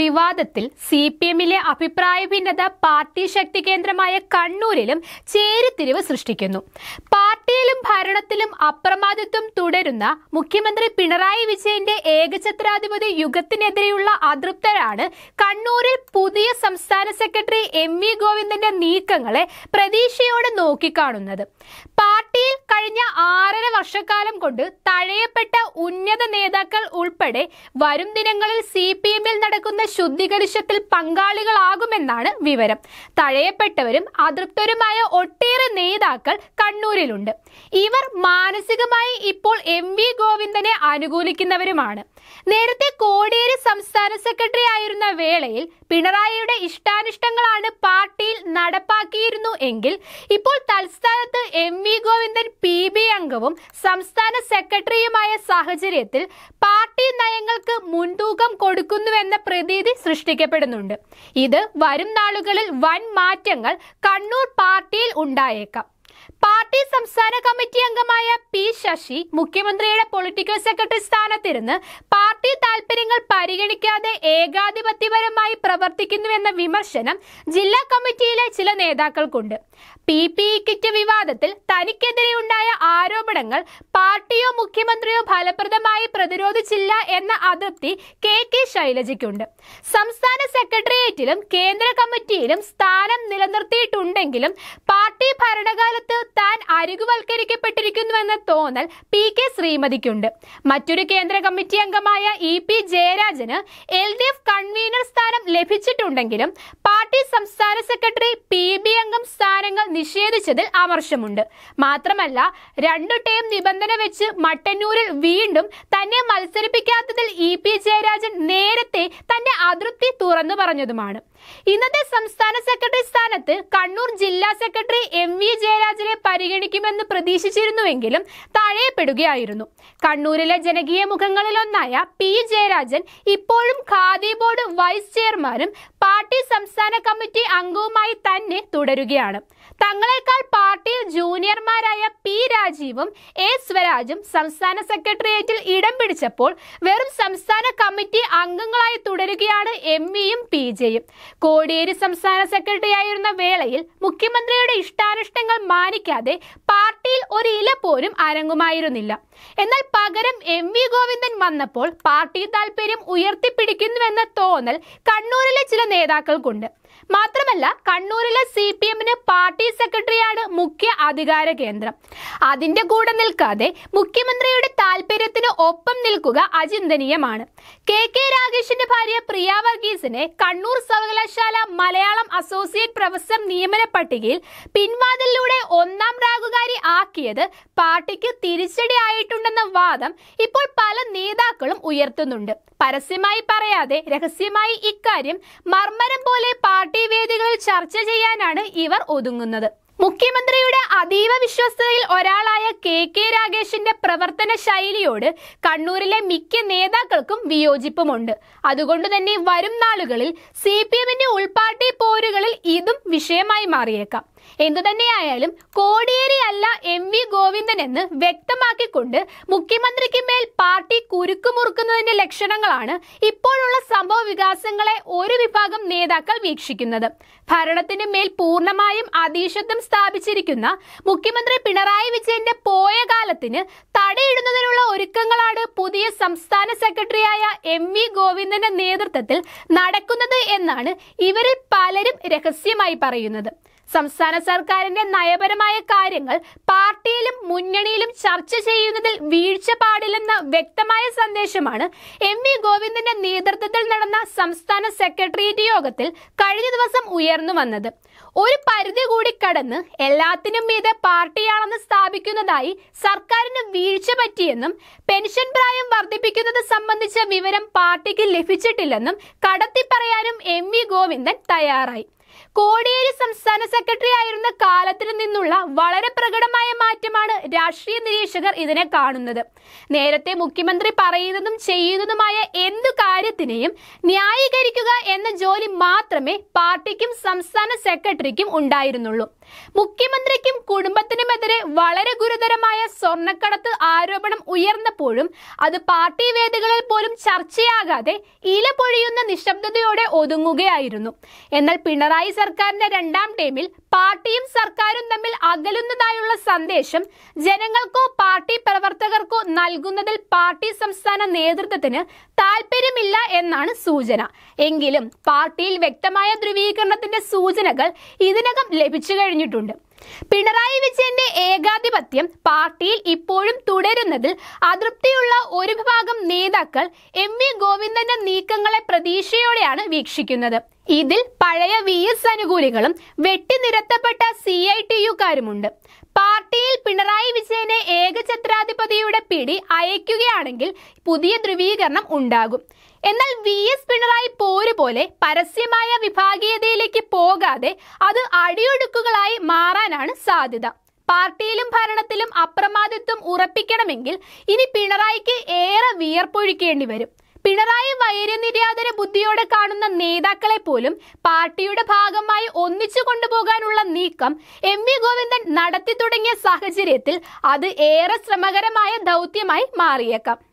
വിവാദത്തിൽ C P എമ്മിലെ അഭിപ്രായ ഭിന്നത പാർട്ടി ശക്തി കേന്ദ്രമായ കണ്ണൂരിലും ചേരിത്തിരിവ് സൃഷ്ടിക്കുന്നു പാർട്ടിയിലും ഭരണത്തിലും അപ്രമാദിത്വം തുടരുന്ന മുഖ്യമന്ത്രി പിണറായി വിജയന്റെ ഏകചത്രാധിപതി യുഗത്തിനെതിരെയുള്ള അതൃപ്തരാണ് കണ്ണൂരിൽ പുതിയ സംസ്ഥാന സെക്രട്ടറി എം വി ഗോവിന്ദന്റെ നീക്കങ്ങളെ പ്രതീക്ഷയോടെ നോക്കിക്കാണുന്നത് പാർട്ടി കഴിഞ്ഞ ആറര വർഷക്കാലം കൊണ്ട് തഴയപ്പെട്ട ഉന്നത നേതാക്കൾ ഉൾപ്പെടെ വരും ദിനങ്ങളിൽ സി പി എമ്മിൽ നടക്കുന്ന ശുദ്ധീകരിശത്തിൽ പങ്കാളികളാകുമെന്നാണ് വിവരം തഴയപ്പെട്ടവരും അതൃപ്തരുമായ ഒട്ടേറെ നേതാക്കൾ കണ്ണൂരിലുണ്ട് ഇവർ മാനസികമായി ഇപ്പോൾ എം വി ഗോവിന്ദനെ അനുകൂലിക്കുന്നവരുമാണ് നേരത്തെ കോടിയേരി സംസ്ഥാന സെക്രട്ടറി ആയിരുന്ന വേളയിൽ പിണറായിയുടെ ഇഷ്ടാനിഷ്ടങ്ങളാണ് പാർട്ടിയിൽ നടപ്പാക്കിയിരുന്നു എങ്കിൽ ഇപ്പോൾ തൽസ്ഥാനത്ത് M V Govindan P B അംഗവും സംസ്ഥാന സെക്രട്ടറിയുമായ സാഹചര്യത്തിൽ പാർട്ടി നയങ്ങൾക്ക് മുൻതൂക്കം കൊടുക്കുന്നുവെന്ന പ്രതീതി സൃഷ്ടിക്കപ്പെടുന്നുണ്ട് ഇത് വരും നാളുകളിൽ വൻ മാറ്റങ്ങൾ കണ്ണൂർ പാർട്ടിയിൽ ഉണ്ടായേക്കാം പാർട്ടി സംസ്ഥാന കമ്മിറ്റി അംഗമായ പി ശശി മുഖ്യമന്ത്രിയുടെ പൊളിറ്റിക്കൽ സെക്രട്ടറി സ്ഥാനത്തിരുന്ന് പാർട്ടി താൽപര്യങ്ങൾ പരിഗണിക്കാതെ ഏകാധിപത്യപരമായി പ്രവർത്തിക്കുന്നുവെന്ന വിമർശനം ജില്ലാ കമ്മിറ്റിയിലെ ചില നേതാക്കൾക്കുണ്ട് പി പി കിറ്റ് വിവാദത്തിൽ തനിക്കെതിരെ ഉണ്ടായ ആരോപണങ്ങൾ പാർട്ടിയോ മുഖ്യമന്ത്രിയോ ഫലപ്രദമായി പ്രതിരോധിച്ചില്ല എന്ന അതൃപ്തി കെ കെ ശൈലജയ്ക്കുണ്ട് സംസ്ഥാന സെക്രട്ടേറിയറ്റിലും കേന്ദ്ര കമ്മിറ്റിയിലും സ്ഥാനം നിലനിർത്തിയിട്ടുണ്ടെങ്കിലും പാർട്ടി ഭരണകാല കാലത്ത് താൻ അരികുവൽക്കരിക്കപ്പെട്ടിരിക്കുന്നുവെന്ന തോന്നൽ പി കെ ശ്രീമതിക്കുണ്ട് മറ്റൊരു കേന്ദ്ര കമ്മിറ്റി അംഗമായ ഇ പി ജയരാജന് എൽ ഡി എഫ് കൺവീനർ സ്ഥാനം ലഭിച്ചിട്ടുണ്ടെങ്കിലും പാർട്ടി സംസ്ഥാന സെക്രട്ടറി പി ബി അംഗം സ്ഥാനങ്ങൾ നിഷേധിച്ചതിൽ അമർഷമുണ്ട് മാത്രമല്ല രണ്ടു ടേം നിബന്ധന വെച്ച് മട്ടന്നൂരിൽ വീണ്ടും തന്നെ മത്സരിപ്പിക്കാത്തതിൽ ഇ പി ജയരാജൻ നേരത്തെ തന്റെ അതൃപ്തി തുറന്നു പറഞ്ഞതുമാണ് ഇന്നത്തെ സംസ്ഥാന സെക്രട്ടറി സ്ഥാനത്ത് കണ്ണൂർ ജില്ലാ സെക്രട്ടറി എം വി ജയരാജനെ പരിഗണിക്കുമെന്ന് പ്രതീക്ഷിച്ചിരുന്നുവെങ്കിലും തഴയപ്പെടുകയായിരുന്നു കണ്ണൂരിലെ ജനകീയ മുഖങ്ങളിലൊന്നായ പി ജയരാജൻ ഇപ്പോഴും ഖാദി ബോർഡ് വൈസ് ചെയർമാനും പാർട്ടി സംസ്ഥാന കമ്മിറ്റി അംഗവുമായി തന്നെ തുടരുകയാണ് തങ്ങളെക്കാൾ പാർട്ടിയിൽ ജൂനിയർമാരായ പി രാജീവും എ സ്വരാജും സംസ്ഥാന സെക്രട്ടേറിയറ്റിൽ ഇടം പിടിച്ചപ്പോൾ വെറും സംസ്ഥാന കമ്മിറ്റി അംഗങ്ങളായി തുടരുകയാണ് എം വിയും പി ജെയും കോടിയേരി സംസ്ഥാന സെക്രട്ടറിയായിരുന്ന വേളയിൽ മുഖ്യമന്ത്രിയുടെ ഇഷ്ടാനിഷ്ടങ്ങൾ മാനിക്കാതെ പാർട്ടിയിൽ ഒരു ഇല പോലും അരങ്ങുമായിരുന്നില്ല എന്നാൽ പകരം എം വി ഗോവിന്ദൻ വന്നപ്പോൾ പാർട്ടി താല്പര്യം ഉയർത്തിപ്പിടിക്കുന്നുവെന്ന തോന്നൽ കണ്ണൂരിലെ ചില നേതാക്കൾക്കുണ്ട് മാത്രമല്ല കണ്ണൂരിലെ സി പി എമ്മിന് പാർട്ടി സെക്രട്ടറിയാണ് മുഖ്യ അധികാര കേന്ദ്രം അതിന്റെ കൂടെ നിൽക്കാതെ മുഖ്യമന്ത്രിയുടെ താല്പര്യത്തിന് ഒപ്പം നിൽക്കുക അചിന്തനീയമാണ് കെ കെ രാഗേഷിന്റെ ഭാര്യ പ്രിയ വർഗീസിനെ കണ്ണൂർ സർവകലാശാല മലയാളം അസോസിയേറ്റ് പ്രൊഫസർ നിയമന പട്ടികയിൽ പിൻവാതിലൂടെ ഒന്നാം രാഗുകാരി ആക്കിയത് പാർട്ടിക്ക് തിരിച്ചടി വാദം ഇപ്പോൾ പല നേതാക്കളും ഉയർത്തുന്നുണ്ട് പരസ്യമായി പറയാതെ രഹസ്യമായി ഇക്കാര്യം മർമ്മരം പോലെ പാർട്ടി വേദികളിൽ ചർച്ച ചെയ്യാനാണ് ഇവർ ഒതുങ്ങുന്നത് മുഖ്യമന്ത്രിയുടെ അതീവ വിശ്വസ്തയിൽ ഒരാളായ കെ കെ രാഗേഷിന്റെ പ്രവർത്തന ശൈലിയോട് കണ്ണൂരിലെ മിക്ക നേതാക്കൾക്കും വിയോജിപ്പുമുണ്ട് അതുകൊണ്ട് തന്നെ വരും നാളുകളിൽ സി പി എമ്മിന്റെ ഉൾപാർട്ടി പോരുകളിൽ ഇതും വിഷയമായി മാറിയേക്കാം എന്തുതന്നെയായാലും കോടിയേരി അല്ല എം വി ഗോവിന്ദൻ എന്ന് വ്യക്തമാക്കിക്കൊണ്ട് മുഖ്യമന്ത്രിക്ക് മേൽ പാർട്ടി കുരുക്കുമുറുക്കുന്നതിന്റെ ലക്ഷണങ്ങളാണ് ഇപ്പോഴുള്ള സംഭവ വികാസങ്ങളെ ഒരു വിഭാഗം നേതാക്കൾ വീക്ഷിക്കുന്നത് ഭരണത്തിന് മേൽ പൂർണ്ണമായും അതീശത്വം സ്ഥാപിച്ചിരിക്കുന്ന മുഖ്യമന്ത്രി പിണറായി വിജയന്റെ പോയ കാലത്തിന് തടയിടുന്നതിനുള്ള ഒരുക്കങ്ങളാണ് പുതിയ സംസ്ഥാന സെക്രട്ടറിയായ എം വി ഗോവിന്ദന്റെ നേതൃത്വത്തിൽ നടക്കുന്നത് എന്നാണ് ഇവരിൽ പലരും രഹസ്യമായി പറയുന്നത് സംസ്ഥാന സർക്കാരിന്റെ നയപരമായ കാര്യങ്ങൾ പാർട്ടിയിലും മുന്നണിയിലും ചർച്ച ചെയ്യുന്നതിൽ വീഴ്ച പാടില്ലെന്ന വ്യക്തമായ സന്ദേശമാണ് എം വി ഗോവിന്ദന്റെ നേതൃത്വത്തിൽ നടന്ന സംസ്ഥാന സെക്രട്ടേറിയറ്റ് യോഗത്തിൽ കഴിഞ്ഞ ദിവസം ഉയർന്നു വന്നത് ഒരു പരിധി കൂടി കടന്ന് എല്ലാത്തിനും മീത് പാർട്ടിയാണെന്ന് സ്ഥാപിക്കുന്നതായി സർക്കാരിന് വീഴ്ച പറ്റിയെന്നും പെൻഷൻ പ്രായം വർദ്ധിപ്പിക്കുന്നത് സംബന്ധിച്ച വിവരം പാർട്ടിക്ക് ലഭിച്ചിട്ടില്ലെന്നും കടത്തിപ്പറയാനും എം വി ഗോവിന്ദൻ തയ്യാറായി കോടിയേരി സംസ്ഥാന സെക്രട്ടറി ആയിരുന്ന കാലത്തിൽ നിന്നുള്ള വളരെ പ്രകടമായ മാറ്റമാണ് രാഷ്ട്രീയ നിരീക്ഷകർ ഇതിനെ കാണുന്നത് നേരത്തെ മുഖ്യമന്ത്രി പറയുന്നതും ചെയ്യുന്നതുമായ എന്തു കാര്യത്തിനെയും ന്യായീകരിക്കുക എന്ന ജോലി മാത്രമേ പാർട്ടിക്കും സംസ്ഥാന സെക്രട്ടറിക്കും ഉണ്ടായിരുന്നുള്ളൂ മുഖ്യമന്ത്രിക്കും കുടുംബത്തിനുമെതിരെ വളരെ ഗുരുതരമായ സ്വർണ്ണക്കടത്ത് ആരോപണം ഉയർന്നപ്പോഴും അത് പാർട്ടി വേദികളിൽ പോലും ചർച്ചയാകാതെ ഇല പൊഴിയുന്ന നിശബ്ദതയോടെ ഒതുങ്ങുകയായിരുന്നു എന്നാൽ പിണറായി സർക്കാരിന്റെ രണ്ടാം ടേമിൽ പാർട്ടിയും സർക്കാരും തമ്മിൽ അകലുന്നതായുള്ള സന്ദേശം ജനങ്ങൾക്കോ പാർട്ടി പ്രവർത്തകർക്കോ നൽകുന്നതിൽ പാർട്ടി സംസ്ഥാന നേതൃത്വത്തിന് താല്പര്യമില്ല എന്നാണ് സൂചന എങ്കിലും പാർട്ടിയിൽ വ്യക്തമായ ധ്രുവീകരണത്തിന്റെ സൂചനകൾ ഇതിനകം ലഭിച്ചു കഴിഞ്ഞിട്ടുണ്ട് പിണറായി വിജയന്റെ ഏകാധിപത്യം പാർട്ടിയിൽ ഇപ്പോഴും തുടരുന്നതിൽ അതൃപ്തിയുള്ള ഒരു വിഭാഗം നേതാക്കൾ എം വി ഗോവിന്ദന്റെ നീക്കങ്ങളെ പ്രതീക്ഷയോടെയാണ് വീക്ഷിക്കുന്നത് ഇതിൽ പഴയ വി എസ് അനുകൂലികളും വെട്ടിനിര ബന്ധപ്പെട്ട സി ഐ ടി യുക്കാരുമുണ്ട് പാർട്ടിയിൽ പിണറായി വിജയനെ ഏകഛത്രാധിപതിയുടെ പിടി അയക്കുകയാണെങ്കിൽ പുതിയ ധ്രുവീകരണം ഉണ്ടാകും എന്നാൽ വി എസ് പിണറായി പോരുപോലെ പരസ്യമായ വിഭാഗീയതയിലേക്ക് പോകാതെ അത് അടിയൊടുക്കുകളായി മാറാനാണ് സാധ്യത പാർട്ടിയിലും ഭരണത്തിലും അപ്രമാദിത്വം ഉറപ്പിക്കണമെങ്കിൽ ഇനി പിണറായിക്ക് ഏറെ വിയർപ്പൊഴിക്കേണ്ടി വരും പിണറായി വൈര്യനിര്യാതന ബുദ്ധിയോടെ കാണുന്ന നേതാക്കളെ പോലും പാർട്ടിയുടെ ഭാഗമായി ഒന്നിച്ചു കൊണ്ടുപോകാനുള്ള നീക്കം എം വി ഗോവിന്ദൻ നടത്തി തുടങ്ങിയ സാഹചര്യത്തിൽ അത് ഏറെ ശ്രമകരമായ ദൗത്യമായി മാറിയേക്കാം